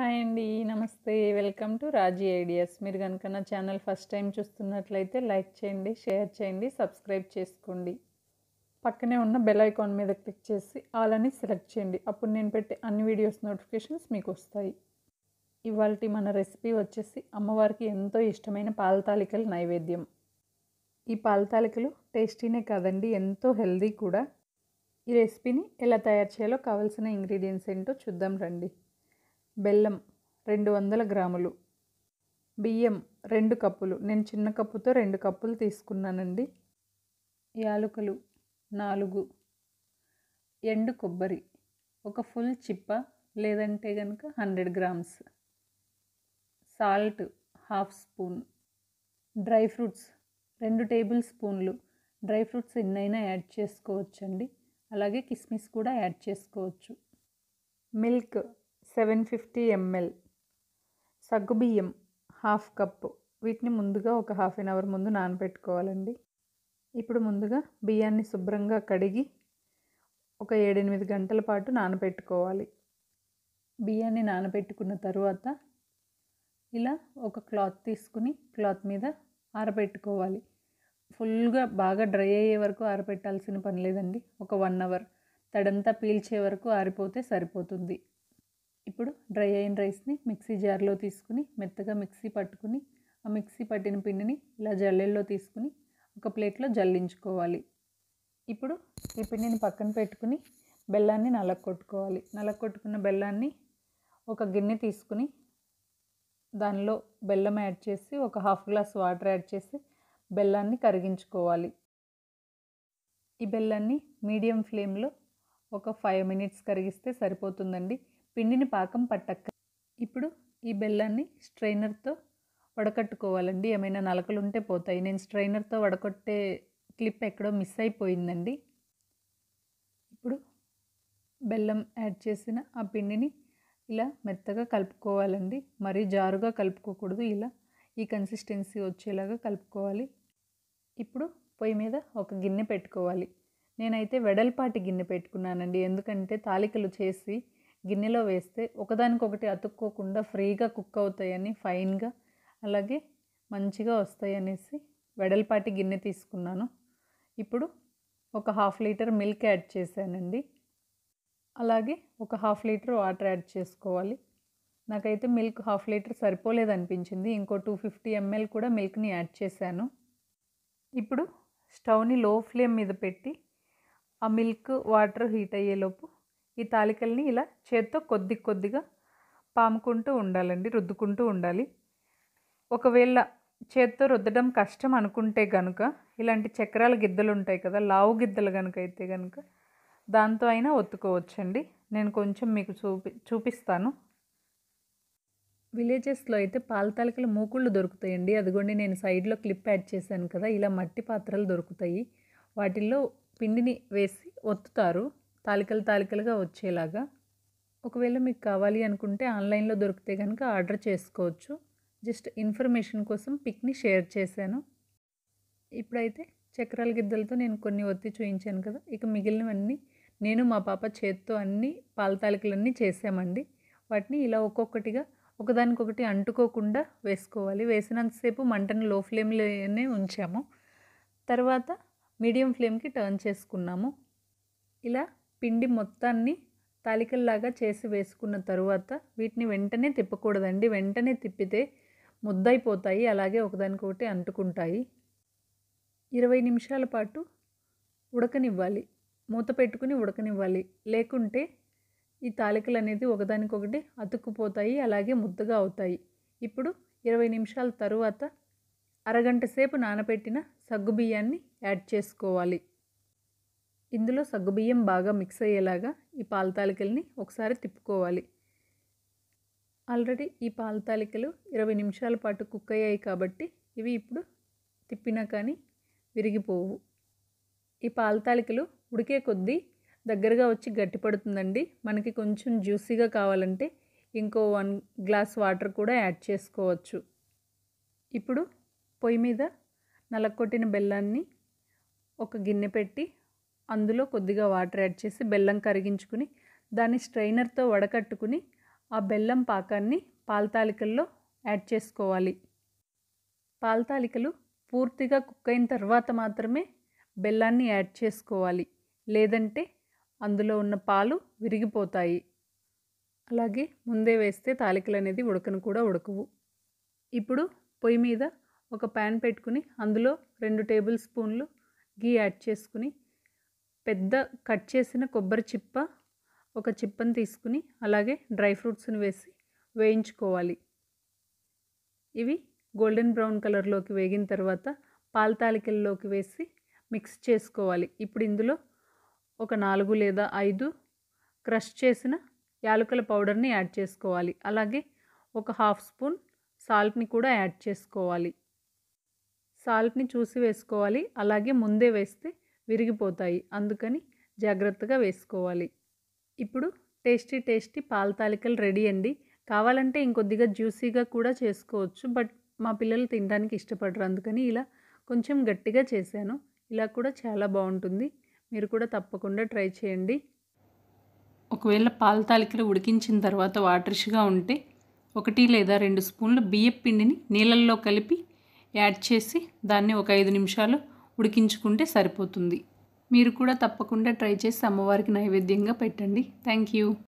hi అండి నమస్తే welcome to Raji ideas మీరు కనుక నా ఛానల్ ఫస్ట్ టైం చూస్తున్నట్లయితే లైక్ చేయండి షేర్ చేయండి సబ్స్క్రైబ్ చేసుకోండి పక్కనే ఉన్న బెల్ ఐకాన్ మీద క్లిక్ చేసి ఆల్ అని సెలెక్ట్ చేయండి అప్పుడు నేను పెట్టే అన్ని వీడియోస్ నోటిఫికేషన్స్ మీకు వస్తాయి ఇవాళ మన రెసిపీ వచ్చేసి అమ్మవారికి ఎంతో ఇష్టమైన పాలతాలికల నైవేద్యం ఈ పాలతాలికలు టేస్టీనే కాదండి ఎంతో హెల్దీ కూడా ఈ రెసిపీని ఎలా తయారు చేయాలో కావాల్సిన ఇంగ్రీడియంట్స్ ఏంటో చూద్దాం రండి బెల్లం రెండు వందల గ్రాములు బియ్యం రెండు కప్పులు నేను చిన్న కప్పుతో రెండు కప్పులు తీసుకున్నానండి యాలకులు నాలుగు ఎండు కొబ్బరి ఒక ఫుల్ చిప్ప లేదంటే కనుక hundred grams salt half spoon dry fruits రెండు టేబుల్ స్పూన్లు డ్రై ఫ్రూట్స్ ఎన్నైనా యాడ్ చేసుకోవచ్చండి అలాగే కిస్మిస్ కూడా యాడ్ చేసుకోవచ్చు మిల్క్ సెవెన్ ఫిఫ్టీ ఎంఎల్ సగ్గు బియ్యం హాఫ్ కప్పు వీటిని ముందుగా ఒక హాఫ్ ఎన్ అవర్ ముందు నానబెట్టుకోవాలండి ఇప్పుడు ముందుగా బియ్యాన్ని శుభ్రంగా కడిగి ఒక ఏడెనిమిది గంటల పాటు నానబెట్టుకోవాలి బియ్యాన్ని నానబెట్టుకున్న తరువాత ఇలా ఒక క్లాత్ తీసుకుని క్లాత్ మీద ఆరబెట్టుకోవాలి ఫుల్గా బాగా డ్రై అయ్యే వరకు ఆరబెట్టాల్సిన పని లేదండి ఒక వన్ అవర్ తడంతా పీల్చే వరకు ఆరిపోతే సరిపోతుంది ఇప్పుడు డ్రై అయిన రైస్ని మిక్సీ జార్లో తీసుకుని మెత్తగా మిక్సీ పట్టుకుని ఆ మిక్సీ పట్టిన పిండిని ఇలా జల్లెల్లో తీసుకుని ఒక ప్లేట్లో జల్లించుకోవాలి ఇప్పుడు ఈ పిండిని పక్కన పెట్టుకుని బెల్లాన్ని నలగొట్టుకోవాలి నలగొట్టుకున్న బెల్లాన్ని ఒక గిన్నె తీసుకుని దానిలో బెల్లం యాడ్ చేసి ఒక హాఫ్ గ్లాస్ వాటర్ యాడ్ చేసి బెల్లాన్ని కరిగించుకోవాలి ఈ బెల్లాన్ని మీడియం ఫ్లేమ్లో ఒక ఫైవ్ మినిట్స్ కరిగిస్తే సరిపోతుందండి పిండిని పాకం పట్టక్క ఇప్పుడు ఈ బెల్లాన్ని స్ట్రైనర్తో వడకట్టుకోవాలండి ఏమైనా నలకలు ఉంటే పోతాయి నేను స్ట్రైనర్తో వడకొట్టే క్లిప్ ఎక్కడో మిస్ అయిపోయిందండి ఇప్పుడు బెల్లం యాడ్ చేసిన ఆ పిండిని ఇలా మెత్తగా కలుపుకోవాలండి మరీ జారుగా కలుపుకోకూడదు ఇలా ఈ కన్సిస్టెన్సీ వచ్చేలాగా కలుపుకోవాలి ఇప్పుడు పొయ్యి మీద ఒక గిన్నె పెట్టుకోవాలి నేనైతే వెడల్పాటి గిన్నె పెట్టుకున్నానండి ఎందుకంటే తాలికలు చేసి గిన్నెలో వేస్తే ఒకదానికొకటి అతుక్కోకుండా ఫ్రీగా కుక్ అవుతాయని ఫైన్గా అలాగే మంచిగా వస్తాయనేసి వెడల్పాటి గిన్నె తీసుకున్నాను ఇప్పుడు ఒక హాఫ్ లీటర్ మిల్క్ యాడ్ చేశానండి అలాగే ఒక హాఫ్ లీటర్ వాటర్ యాడ్ చేసుకోవాలి నాకైతే మిల్క్ హాఫ్ లీటర్ సరిపోలేదు అనిపించింది ఇంకో టూ ఫిఫ్టీ ఎంఎల్ కూడా మిల్క్ని యాడ్ చేశాను ఇప్పుడు స్టవ్ని లో ఫ్లేమ్ మీద పెట్టి ఆ మిల్క్ వాటర్ హీట్ అయ్యేలోపు ఈ తాలికల్ని ఇలా చేత్తో కొద్ది కొద్దిగా పాముకుంటూ ఉండాలండి రుద్దుకుంటూ ఉండాలి ఒకవేళ చేత్తో రుద్దడం కష్టం అనుకుంటే కనుక ఇలాంటి చక్రాల గిద్దలు ఉంటాయి కదా లావు గిద్దలు కనుక అయితే కనుక దాంతో అయినా ఒత్తుకోవచ్చండి నేను కొంచెం మీకు చూపి చూపిస్తాను విలేజెస్లో అయితే పాల తాలికలు మూకుళ్ళు దొరుకుతాయండి అదిగోండి నేను సైడ్లో క్లిప్ యాడ్ చేశాను కదా ఇలా మట్టి పాత్రలు దొరుకుతాయి వాటిల్లో పిండిని వేసి ఒత్తుతారు తాలికలు తాలికలుగా వచ్చేలాగా ఒకవేళ మీకు కావాలి అనుకుంటే ఆన్లైన్లో దొరికితే కనుక ఆర్డర్ చేసుకోవచ్చు జస్ట్ ఇన్ఫర్మేషన్ కోసం పిక్ని షేర్ చేశాను ఇప్పుడైతే చక్రాల గిద్దలతో నేను కొన్ని ఒత్తి చూయించాను కదా ఇక మిగిలినవన్నీ నేను మా పాప చేత్తో అన్ని పాలతాలికలన్నీ చేసామండి వాటిని ఇలా ఒక్కొక్కటిగా ఒకదానికొకటి అంటుకోకుండా వేసుకోవాలి వేసినంతసేపు మంటను లో ఫ్లేమ్లోనే ఉంచాము తర్వాత మీడియం ఫ్లేమ్కి టర్న్ చేసుకున్నాము ఇలా పిండి మొత్తాన్ని తాలికల్లాగా చేసి వేసుకున్న తరువాత వీటిని వెంటనే తిప్పకూడదండి వెంటనే తిప్పితే ముద్దైపోతాయి అలాగే ఒకదానికొకటి అంటుకుంటాయి ఇరవై నిమిషాల పాటు ఉడకనివ్వాలి మూత పెట్టుకుని ఉడకనివ్వాలి లేకుంటే ఈ తాలికలు అనేది ఒకదానికొకటి అతుక్కుపోతాయి అలాగే ముద్దగా అవుతాయి ఇప్పుడు ఇరవై నిమిషాల తరువాత అరగంట సేపు నానబెట్టిన బియ్యాన్ని యాడ్ చేసుకోవాలి ఇందులో సగ్గుబియ్యం బాగా మిక్స్ అయ్యేలాగా ఈ పాల తాలికల్ని ఒకసారి తిప్పుకోవాలి ఆల్రెడీ ఈ పాల తాలికలు ఇరవై నిమిషాల పాటు కుక్ అయ్యాయి కాబట్టి ఇవి ఇప్పుడు తిప్పినా కానీ విరిగిపోవు ఈ పాల తాలికలు ఉడికే కొద్దీ దగ్గరగా వచ్చి గట్టిపడుతుందండి మనకి కొంచెం జ్యూసీగా కావాలంటే ఇంకో వన్ గ్లాస్ వాటర్ కూడా యాడ్ చేసుకోవచ్చు ఇప్పుడు పొయ్యి మీద నలకొట్టిన బెల్లాన్ని ఒక గిన్నె పెట్టి అందులో కొద్దిగా వాటర్ యాడ్ చేసి బెల్లం కరిగించుకుని దాన్ని స్ట్రైనర్తో వడకట్టుకుని ఆ బెల్లం పాకాన్ని పాల్తాలికల్లో యాడ్ చేసుకోవాలి పాల్తాలికలు పూర్తిగా కుక్ అయిన తర్వాత మాత్రమే బెల్లాన్ని యాడ్ చేసుకోవాలి లేదంటే అందులో ఉన్న పాలు విరిగిపోతాయి అలాగే ముందే వేస్తే తాలికలు అనేది ఉడకను కూడా ఉడకవు ఇప్పుడు పొయ్యి మీద ఒక ప్యాన్ పెట్టుకుని అందులో రెండు టేబుల్ స్పూన్లు గీ యాడ్ చేసుకుని పెద్ద కట్ చేసిన కొబ్బరి చిప్ప ఒక చిప్పను తీసుకుని అలాగే డ్రై ఫ్రూట్స్ని వేసి వేయించుకోవాలి ఇవి గోల్డెన్ బ్రౌన్ కలర్లోకి వేగిన తర్వాత పాల తాలికల్లోకి వేసి మిక్స్ చేసుకోవాలి ఇప్పుడు ఇందులో ఒక నాలుగు లేదా ఐదు క్రష్ చేసిన యాలకుల పౌడర్ని యాడ్ చేసుకోవాలి అలాగే ఒక హాఫ్ స్పూన్ సాల్ట్ని కూడా యాడ్ చేసుకోవాలి సాల్ట్ని చూసి వేసుకోవాలి అలాగే ముందే వేస్తే విరిగిపోతాయి అందుకని జాగ్రత్తగా వేసుకోవాలి ఇప్పుడు టేస్టీ టేస్టీ పాల తాలికలు రెడీ అండి కావాలంటే ఇంకొద్దిగా జ్యూసీగా కూడా చేసుకోవచ్చు బట్ మా పిల్లలు తినడానికి ఇష్టపడరు అందుకని ఇలా కొంచెం గట్టిగా చేశాను ఇలా కూడా చాలా బాగుంటుంది మీరు కూడా తప్పకుండా ట్రై చేయండి ఒకవేళ పాల తాలికలు ఉడికించిన తర్వాత వాటర్షిగా ఉంటే ఒకటి లేదా రెండు స్పూన్లు బియ్యం పిండిని నీళ్ళల్లో కలిపి యాడ్ చేసి దాన్ని ఒక ఐదు నిమిషాలు ఉడికించుకుంటే సరిపోతుంది మీరు కూడా తప్పకుండా ట్రై చేసి అమ్మవారికి నైవేద్యంగా పెట్టండి థ్యాంక్ యూ